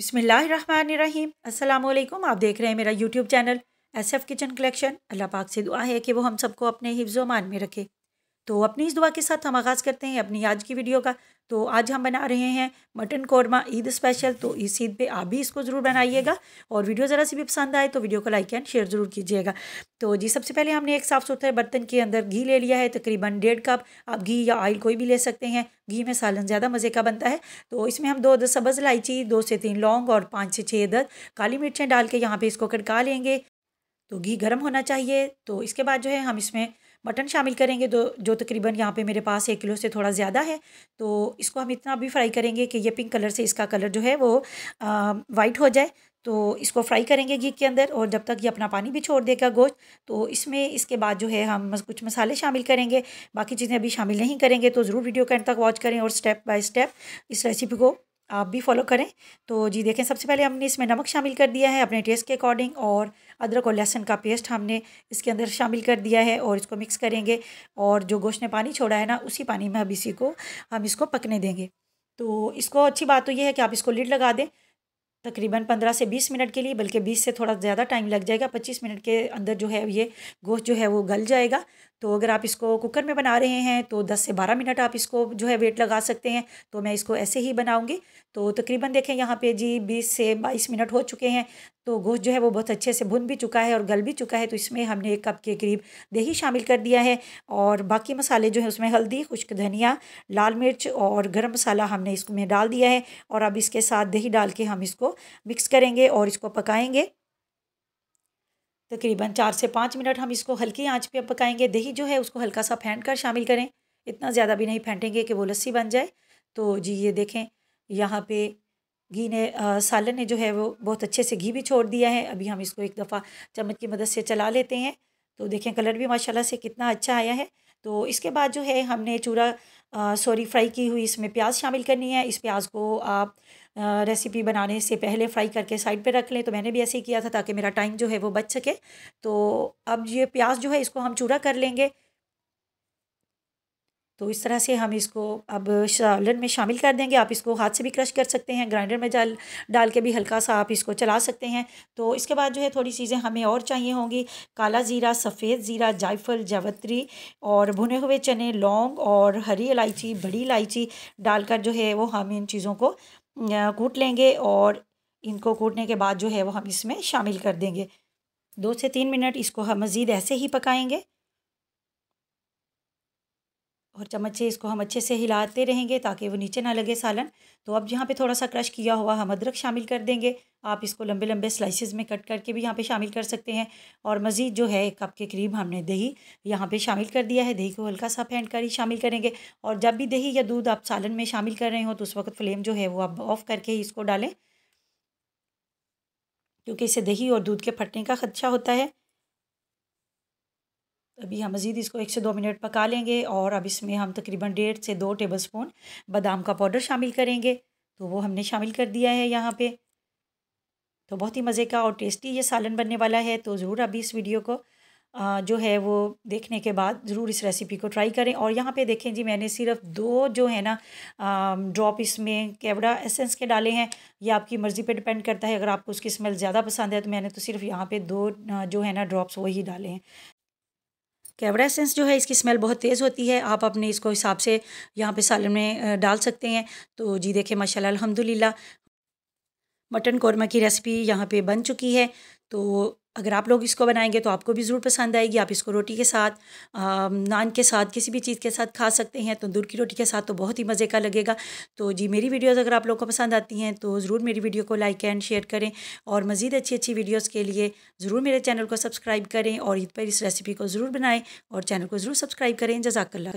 बिसमीम अल्लाम आप देख रहे हैं मेरा YouTube channel S F kitchen collection अल्लाह पाक से दुआ है कि वो हम सबको अपने हिफ्ज़ो मान में रखे तो अपनी इस दुआ के साथ हम आगाज़ करते हैं अपनी आज की वीडियो का तो आज हम बना रहे हैं मटन कौरमा ईद स्पेशल तो इस ईद पे आप भी इसको ज़रूर बनाइएगा और वीडियो ज़रा सी भी पसंद आए तो वीडियो को लाइक एंड शेयर ज़रूर कीजिएगा तो जी सबसे पहले हमने एक साफ़ सुथरे बर्तन के अंदर घी ले लिया है तकरीबन डेढ़ कप आप घी या ऑयल कोई भी ले सकते हैं घी में सालन ज़्यादा मज़े का बनता है तो इसमें हम दो दस सब्ज़ इलायची दो से तीन लौंग और पाँच से छः दस काली मिर्चें डाल के यहाँ पर इसको कड़का लेंगे तो घी गर्म होना चाहिए तो इसके बाद जो है हम इसमें मटन शामिल करेंगे तो जो तकरीबन यहाँ पे मेरे पास एक किलो से थोड़ा ज़्यादा है तो इसको हम इतना भी फ्राई करेंगे कि ये पिंक कलर से इसका कलर जो है वो वाइट हो जाए तो इसको फ्राई करेंगे घी के अंदर और जब तक ये अपना पानी भी छोड़ देगा गोश्त तो इसमें इसके बाद जो है हम कुछ मसाले शामिल करेंगे बाकी चीज़ें अभी शामिल नहीं करेंगे तो ज़रूर वीडियो के एंड तक वॉच करें और स्टेप बाय स्टेप इस रेसिपी को आप भी फॉलो करें तो जी देखें सबसे पहले हमने इसमें नमक शामिल कर दिया है अपने टेस्ट के अकॉर्डिंग और अदरक और लहसुन का पेस्ट हमने इसके अंदर शामिल कर दिया है और इसको मिक्स करेंगे और जो गोश्त ने पानी छोड़ा है ना उसी पानी में अब इसी को हम इसको पकने देंगे तो इसको अच्छी बात तो ये है कि आप इसको लिड लगा दें तकरीबन पंद्रह से बीस मिनट के लिए बल्कि बीस से थोड़ा ज़्यादा टाइम लग जाएगा पच्चीस मिनट के अंदर जो है ये गोश्त जो है वो गल जाएगा तो अगर आप इसको कुकर में बना रहे हैं तो दस से बारह मिनट आप इसको जो है वेट लगा सकते हैं तो मैं इसको ऐसे ही बनाऊँगी तो तकरीबन देखें यहाँ पर जी बीस से बाईस मिनट हो चुके हैं तो गोश्त जो है वो बहुत अच्छे से भुन भी चुका है और गल भी चुका है तो इसमें हमने एक कप के करीब दही शामिल कर दिया है और बाकी मसाले जो है उसमें हल्दी खुश्क धनिया लाल मिर्च और गर्म मसाला हमने इसमें डाल दिया है और अब इसके साथ दही डाल के हम इसको मिक्स करेंगे और इसको पकाएँगे तकरीबन चार से पाँच मिनट हम इसको हल्की आँच पर पकाएंगे दही जो है उसको हल्का सा फेंट कर शामिल करें इतना ज़्यादा भी नहीं फेंटेंगे कि वो लस्सी बन जाए तो जी ये देखें यहाँ पे घी ने आ, सालन ने जो है वो बहुत अच्छे से घी भी छोड़ दिया है अभी हम इसको एक दफ़ा चम्मच की मदद से चला लेते हैं तो देखें कलर भी माशाल्लाह से कितना अच्छा आया है तो इसके बाद जो है हमने चूरा सॉरी फ्राई की हुई इसमें प्याज शामिल करनी है इस प्याज को आप रेसिपी बनाने से पहले फ्राई करके साइड पे रख लें तो मैंने भी ऐसे ही किया था ताकि मेरा टाइम जो है वो बच सके तो अब ये प्याज जो है इसको हम चूरा कर लेंगे तो इस तरह से हम इसको अब सालन में शामिल कर देंगे आप इसको हाथ से भी क्रश कर सकते हैं ग्राइंडर में डाल डाल के भी हल्का सा आप इसको चला सकते हैं तो इसके बाद जो है थोड़ी चीज़ें हमें और चाहिए होंगी काला ज़ीरा सफ़ेद ज़ीरा जायफल जावत्री और भुने हुए चने लौंग और हरी इलायची बड़ी इलायची डालकर जो है वो हम इन चीज़ों को कूट लेंगे और इनको कूटने के बाद जो है वो हम इसमें शामिल कर देंगे दो से तीन मिनट इसको हम मज़ीद ऐसे ही पकाएँगे और चम्मच से इसको हम अच्छे से हिलाते रहेंगे ताकि वो नीचे ना लगे सालन तो अब यहाँ पे थोड़ा सा क्रश किया हुआ हम अदरक शामिल कर देंगे आप इसको लंबे लंबे स्लाइसेस में कट करके भी यहाँ पे शामिल कर सकते हैं और मज़ीद जो है एक कप के करीब हमने दही यहाँ पे शामिल कर दिया है दही को हल्का सा फेंट कर ही शामिल करेंगे और जब भी दही या दूध आप सालन में शामिल कर रहे हो तो उस वक्त फ्लेम जो है वो आप ऑफ़ करके ही इसको डालें क्योंकि इससे दही और दूध के फटने का खदशा होता है अभी हम मज़ीद इसको एक से दो मिनट पका लेंगे और अब इसमें हम तकरीबन डेढ़ से दो टेबल स्पून बादाम का पाउडर शामिल करेंगे तो वो हमने शामिल कर दिया है यहाँ पे तो बहुत ही मज़े का और टेस्टी ये सालन बनने वाला है तो ज़रूर अभी इस वीडियो को जो है वो देखने के बाद ज़रूर इस रेसिपी को ट्राई करें और यहाँ पे देखें जी मैंने सिर्फ दो जो है ना ड्रॉप इसमें केवड़ा एसेंस के डाले हैं ये आपकी मर्ज़ी पे डिपेंड करता है अगर आपको उसकी स्मेल ज़्यादा पसंद है तो मैंने तो सिर्फ यहाँ पे दो जो है ना ड्रॉप्स वही डाले हैं कैमरा सेंस जो है इसकी स्मेल बहुत तेज़ होती है आप अपने इसको हिसाब से यहाँ पे सालन में डाल सकते हैं तो जी देखे माशाल्लाह अल्हम्दुलिल्लाह मटन कौरमा की रेसिपी यहाँ पे बन चुकी है तो अगर आप लोग इसको बनाएंगे तो आपको भी ज़रूर पसंद आएगी आप इसको रोटी के साथ नान के साथ किसी भी चीज़ के साथ खा सकते हैं तंदूर की रोटी के साथ तो बहुत ही मज़े का लगेगा तो जी मेरी वीडियोज़ अगर आप लोग को पसंद आती हैं तो ज़रूर मेरी वीडियो को लाइक एंड शेयर करें और मज़ीद अच्छी अच्छी वीडियोज़ के लिए ज़रूर मेरे चैनल को सब्सक्राइब करें और ईद पर इस रेसिपी को ज़रूर बनाएँ और चैनल को ज़रूर सब्सक्राइब करें जजाकल्ला